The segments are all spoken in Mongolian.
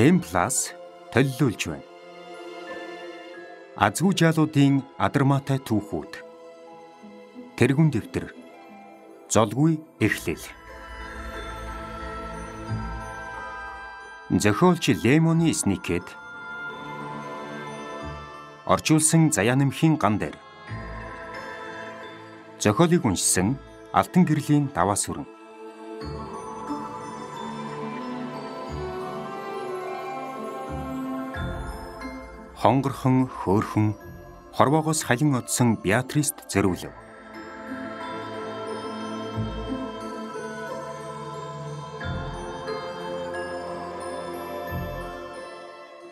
M+ толилуулж байна. Азгүй жаалуудын адармаатай түүхүүд. Тэргүн дэвтэр. Золгүй эхлэл. Зохиолч Лемоны Сникет орчуулсан Заянэмхийн ган дээр. Зохиолыг уншсан Алтан гэрлийн даваа сүрэн хонгорхон хөөхөн хорвоогоос халин одсон Беатрист зориулв.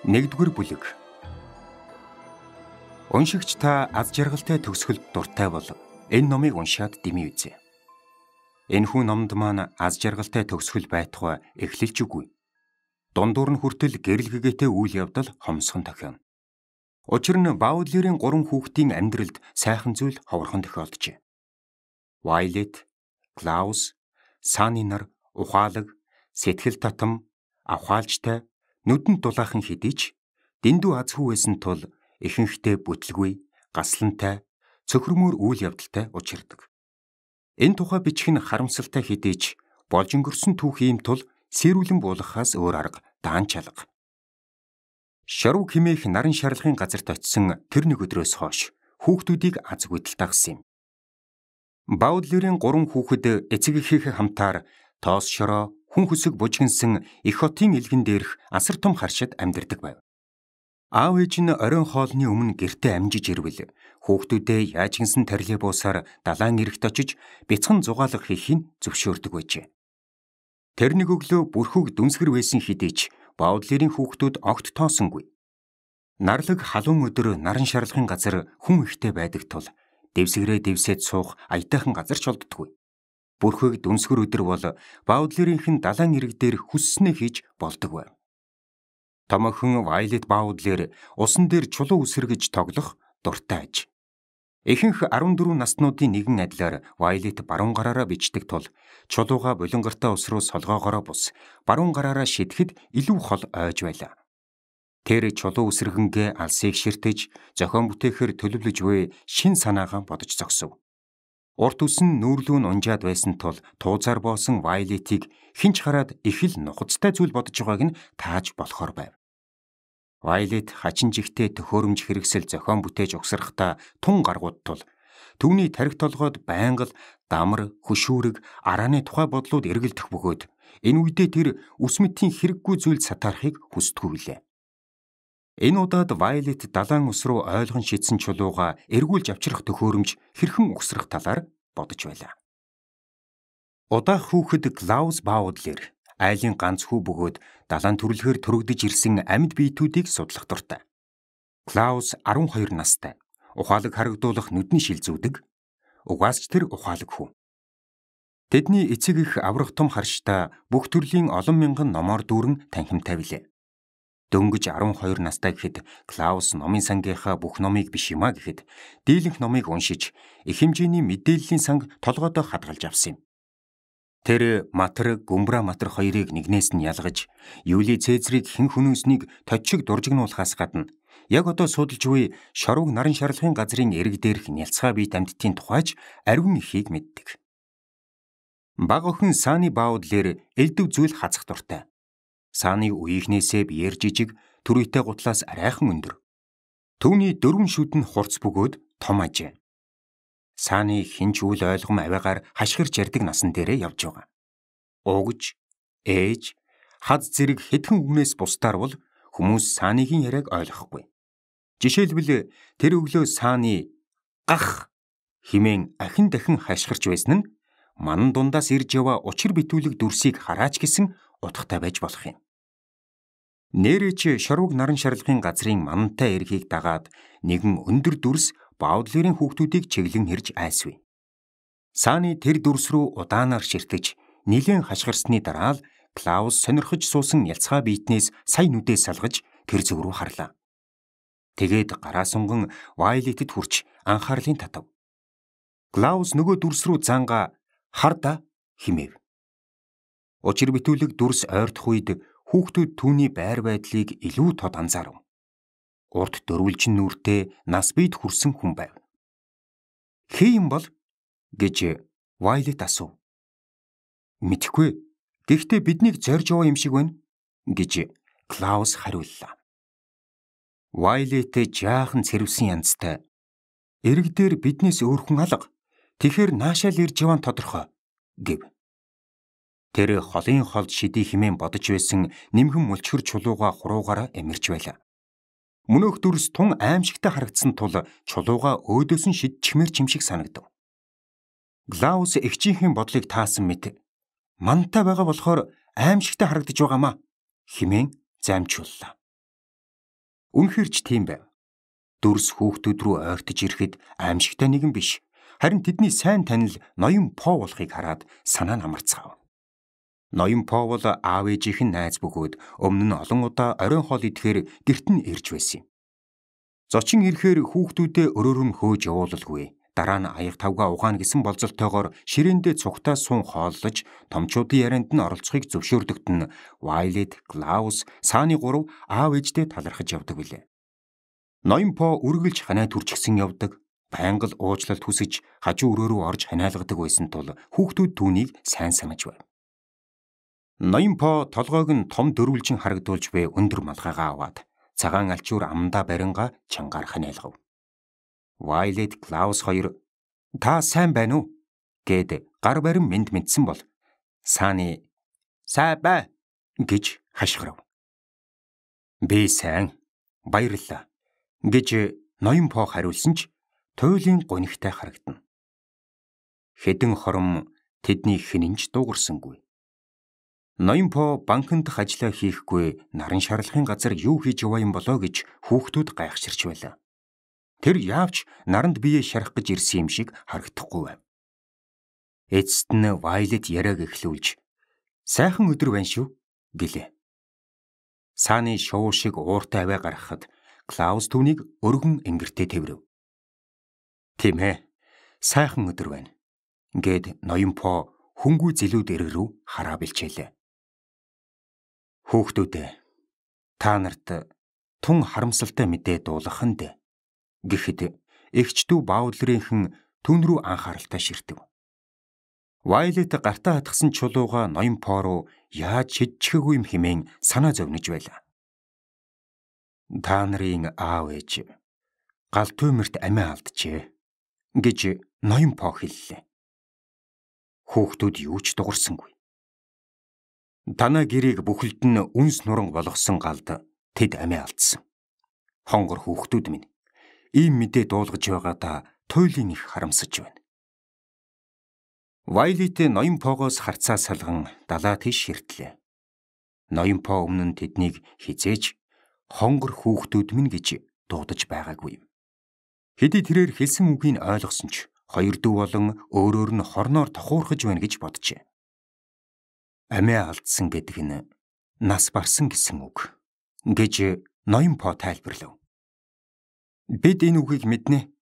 Нэгдүгээр бүлэг. Уншигч та аз жаргалтай төгсгөлд дуртай бол энэ номыг уншаад дэмий үзье. Энэхүү номд маань аз жаргалтай төгсгөл байтугай эхлэлж үгүй. Дундуур нь хүртэл гэрэл гэгээтэй үйл явдал хомсгон тохино. Учир нь Баулерийн гурван хүүхдийн амьдралд сайхан зүйл ховорхон тохиолджээ. Вайлет, Клаус, Саны нар ухаалаг, сэтгэл татам, авхаалжтай, нүдэн дулаахан хэдиж дэндүү аз хүү байсан тул ихэнхдээ бүтлгүй, гаслантай, цөхрөмөр үйл явдалтай учирдаг. Энэ тухай бичих нь харамсалтай хэдиж болж өнгөрсөн түүх юм тул сэрүүлэн буулгахаас өөр арга даан чалга. Шарв химээх наран шарлагын газарт очисон тэр нэг өдрөөс хойш хүүхдүүдийг аз гүйтэл дагсан юм. Баудлерийн гурван хүүхэд эцэг эхийнхээ хамтаар тоос шороо, хүн хөсөг бужигнсэн их хотын илгэн дээрх асар том харшид амьдардаг байв. Аав ээж нь оройн хоолны өмнө гэртээ амжиж ирвэл хүүхдүүдээ яаж гинсэн троллейбусаар далайн эрэгт очиж бяцхан зугаалга хийхийг зөвшөөрдөг байжээ. Тэр нэг өглөө бүрхүүг дүнсгэр байсан хідэж Баудлерийн хүүхдүүд огт тоосонгүй. Нарлаг халуун өдөр наран шарлагын газар хүн ихтэй байдаг тул дэвсгэрээ дэвсээд суух аятайхан газар ч олддгүй. Бүрхэг дүнсгэр өдөр бол Баудлерийнхэн далайн ирэг дээр хүсснээ хийж болдог байв. Томоохон Вайлет Баудлер усан дээр чулуу үсэргэж тоглох дуртай аж. Ихэнх 14 наснуудын нэгэн адилаар Violet баруун гараараа бичдэг тул чулууга булингартаа ус руу солгоогоороо бус баруун гараараа шидэхэд илүү хол ойж байлаа. Тэр чулуу үсрэгэнгээ алсыг ширтэж зохион бүтээхээр төлөвлөж буй шин санаагаа бодож зогсов. Урт үс нь нүүрлүүн унжаад байсан тул туузаар боосон Violet-ийг хинч хараад их л нухацтай зүйл бодож байгааг нь тааж болохоор байв. Вайлет хачин жигтэй төхөөрөмж хэрэгсэл зохион бүтээж угсрахдаа тун гаргууд тул түүний тарих толгойд байнга л дамар, хөшүүрэг, арааны тухай бодлууд эргэлдэх бөгөөд энэ үедээ тэр үс мэтийн хэрэггүй зүйл сатарахыг хүсдэггүй лээ. Энэ удаад Вайлет далайн ус руу ойлгон шидсэн чулууга эргүүлж авчрах төхөөрөмж хэрхэн угсрах талаар бодож байлаа. Удаах хүүхэд Клаус Баудлер айлын ганц хүү бөгөөд далайн төрөлхөр төрөгдөж ирсэн амьд биетүүдийг судлах дуртай. Клаус 12 настай. Ухаалаг харагдуулах нүдний шил зүүдэг. Угаас ч тэр ухаалаг хүү. Тэдний эцэг их аврах том харштай бүх төрлийн олон мянган номоор дүүрэн танхим тавилаа. Дөнгөж 12 настай гэхэд Клаус номын сангийнхаа бүх номыг биш юма гэхэд дийлэнх номыг уншиж их хэмжээний мэдээллийн санг толгойдоо хадгалж авсан юм. Тэр матар гүмбра матар хоёрыг нэгнээс нь ялгаж Юли Цэзрийг хэн хүнөөснийг точиг дуржигнуулахаас гадна яг одоо судалж буй шорог наран шарлахын газрын эрэг дээрх нялцгай бие тамдтын тухайч ариун ихийг мэддэг. Баг охин Сааны Баудлер элдв зүйл хазах дуртай. Сааны үеийнхнээсээ биеэр жижиг төрөйтэй гутлаас арайхан өндөр. Төвний дөрвөн шүд нь хурц бөгөөд том ажээ. Сааны хинч үл ойлгом авиагаар хашгирч ярддаг насан дээрээ явж байгаа. Уугж, ээж, хад зэрэг хитгэн өмнөөс бусдаар бол хүмүүс Сааныгийн яриаг ойлгохгүй. Жишээлбэл тэр өглөө Сааны гах химэн ахин дахин хашгирч байсан нь манан дундаас ирж яваа учир битүүлэг дүрсийг хараач гэсэн утгатай байж болох юм. Нэрэж шорвог наран шарлагын газрын манантай эрхийг дагаад нэгэн өндөр дүрс Баудлерийн хүүхдүүдийг чиглэн ирж айсвэ. Сааны тэр дүрс рүү удаанаар ширтэж, нилийн хашгирсны дараа л Клаус сонирхож суусан ялцгаа биетнээс сайн нүдээ салгаж тэр зөв рүү харлаа. Тэгээд гараа сунган Вайлетэд хүрч анхаарлын татав. Клаус нөгөө дүрс рүү занга харда химэв. Учир битүүлэг дүрс ойрдох үед хүүхдүүд түүний байр байдлыг илүү тод анзаарав урд дөрвөлжин нүртэй нас бид хүрсэн хүн байв. Хээ юм бол гэж Вайлет асуув. Мэдхгүй. Гэхдээ биднийг зорж яваа юм шиг байна гэж Клаус хариуллаа. Вайлетэ жаахан цэрвсэн янзтай. Эрэг дээр биднээс өөр хүн алга. Тэгэхэр наашаал ирж яваан тодорхой гэв. Тэр холын холд шидий химэн бодож байсан нэмхэн мулчгэр чулууга хуруугаараа эмэрч байлаа. Мөнөөх дүрс тун аимшигтай харагдсан тул чулууга өөдөөс нь шидчихмээр чимшиг санагдав. Глаус эгчийнхээ бодлыг таасан мэт мантай байгаа болохоор аимшигтай харагдаж байгаамаа химэн замчуллаа. Үнэхэрч тийм байв. Дүрс хүүхдүүд рүү ойртож ирэхэд аимшигтай нэгэн биш. Харин тэдний сайн танил ноён По болохыг хараад санаа намарцгаав. Ноён Повол аав ээжийнх нь найз бөгөөд өмнө нь олон удаа оройн хоол идэхээр гэрт нь ирж байсан юм. Зочин ирэхээр хүүхдүүдээ өрөөр нь хөөж явуулалгүй. Дараа нь аяг тавга угаана гэсэн болзолтойгоор ширээндээ цугтаа суун хооллож томчуудын ярианд нь оролцохыг зөвшөөрдөгт нь Violet, Klaus, Sani гурав аав ээждээ талархаж явдаг билээ. Ноён По үргэлж ханаа төрчихсөн явдаг байнгал уучлалт хүсэж хажуу өрөө рүү орж ханиалгадаг байсан тул хүүхдүүд түүнийг сайн санаж байв. Ноёнпо толгойг нь том дөрвөлжин харагдуулж бэ өндөр малгайгаа аваад цагаан алчуур амдаа баринга чангаар ханиалгав. Violet Klaus хоёр "Та сайн байна уу?" гэд гар барин мэд мэдсэн бол Сааны "Сай бай" гэж хашгирав. "Би сайн. Баярлалаа" гэж Ноёнпо хариулсан ч туйлын гонигтай харагдана. Хэдэн хором тэдний хинэнч дуугарсангүй. Ноёнпо банкн дах ажиллаа хийхгүй наран шарлагын газар юу хийж яваа юм болоо гэж хүүхдүүд гайхширч байлаа. Тэр яавч наранд биеэ шарах гэж ирсэн юм шиг харагдахгүй байв. Эцэст нь Вайлет яриаг эхлүүлж "Сайхан өдөр байна шүү" гэлээ. Сааны шуу шиг ууртай аваа гаргахад Клаус түүнийг өргөн энгэртээ тэврэв. "Тийм ээ. Сайхан өдөр байна" гэд Ноёнпо хөнгүү зилүүд эргэрүү хараа бэлчээлээ. Хүүхдүүдээ та нарт тун харамсалтай мэдээ дуулах нь дээ. Гэхдээ эгчдүү баулрынхэн түн рүү анхааралтай ширтив. Вайлет гартаа хатгсан чулууга ноён Поро яаж шидчихэгүй юм хэмээн санаа зовнож байлаа. Та нарын аав ээж гал түймэрт амиа алдчихэ гэж ноён По хэллээ. Хүүхдүүд юу ч дуурсангүй. Танай гэрийг бүхэлд нь үнс нуран болгосон галд тэд амиа алдсан. Хонгор хүүхдүүд минь ийм мэдээ дуулгаж байгаадаа туйлын их харамсаж байна. Вайлит ноён Погоос харцаа салган далаа тийш ширтлээ. Ноён По өмнө нь тэднийг хизээж хонгор хүүхдүүд минь гэж дуудаж байгаагүй юм. Хэдий тэрээр хэлсэн үгийг ойлгосон ч хоёр дүү болон өөрөөр нь хорноор тохуурхаж байна гэж боджээ амиа алдсан гэдэг нь нас барсан гэсэн үг гэж ноён по тайлбарлав. Бид энэ үгийг мэднэ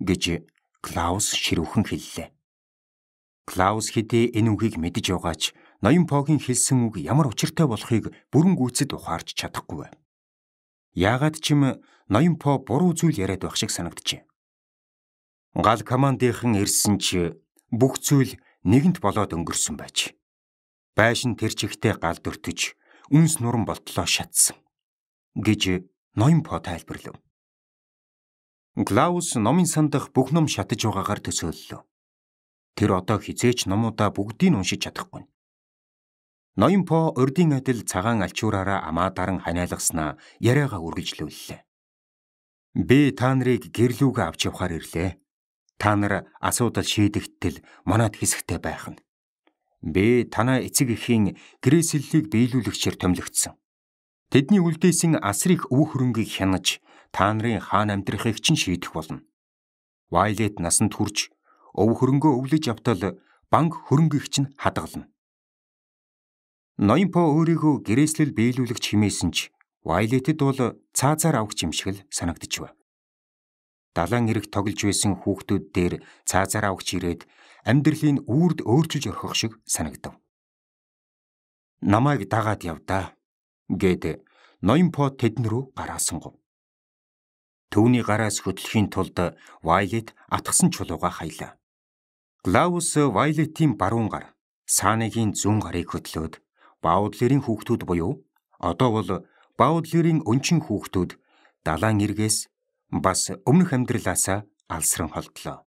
гэж Клаус ширүүхэн хэллээ. Клаус хэдий энэ үгийг мэдж байгаач ноён погийн хэлсэн үг ямар учиртай болохыг бүрэн гүйцэд ухаарч чадахгүй байв. Яагаад ч юм ноён по буруу зүйл яриад байх шиг санагджээ. Гал командийнхан ирсэн ч бүх зүйл нэгэнт болоод өнгөрсөн байж байшин тэр чигтээ гал дөртөж үнс нуран болтлоо шатсан гэж ноён по тайлбарлав. Клаус номын сандах бүх ном шатаж байгаагаар төсөөллөө. Тэр одоо хизээч номуудаа бүгдийг уншиж чадахгүй. Ноён по урдийн адил цагаан альчуураараа амаа даран ханиалгаснаа яриагаа үргэлжлүүллээ. Би та нарыг гэрлүүгээ авч явахаар ирлээ. Та нар асуудал шийдэгтэл манад хэсэгтэй байх нь. Бэ танаа эцэг эхийн грэсэллийг биелүүлэгчээр томилогдсон. Тэдний үлдээсэн асар их өв хөрөнгийг хянаж та нарын хаан амьдрахыг ч шийдэх болно. Вайлет насанд хүрч өв хөрөнгөө өвлөж явтал банк хөрөнгөгч нь хадгална. Ноёнпо өөрийгөө гэрээслэл биелүүлэгч хэмээсэн ч Вайлетэд бол цаазаар авах юм шиг л санагдчихв. Далайн эрэг тоглож байсан хүүхдүүд дээр цаазаар авахч ирээд амьдралын үрд өөрчилж орхих шиг санагдав. Намайг дагаад явдаа гэд Ноёнпо тэдэн рүү гараасан гов. Төвний гараас хөтлөхийн тулд Вайлет атгсан чулууга хаялаа. Глаус Вайлетийн баруун гар, Сааныгийн зүүн гарыг хөтлөөд Баудлерийн хүүхдүүд буюу одоо бол Баудлерийн өнчин хүүхдүүд далайн эргээс бас өмнөх амьдралаасаа алсран холдлоо.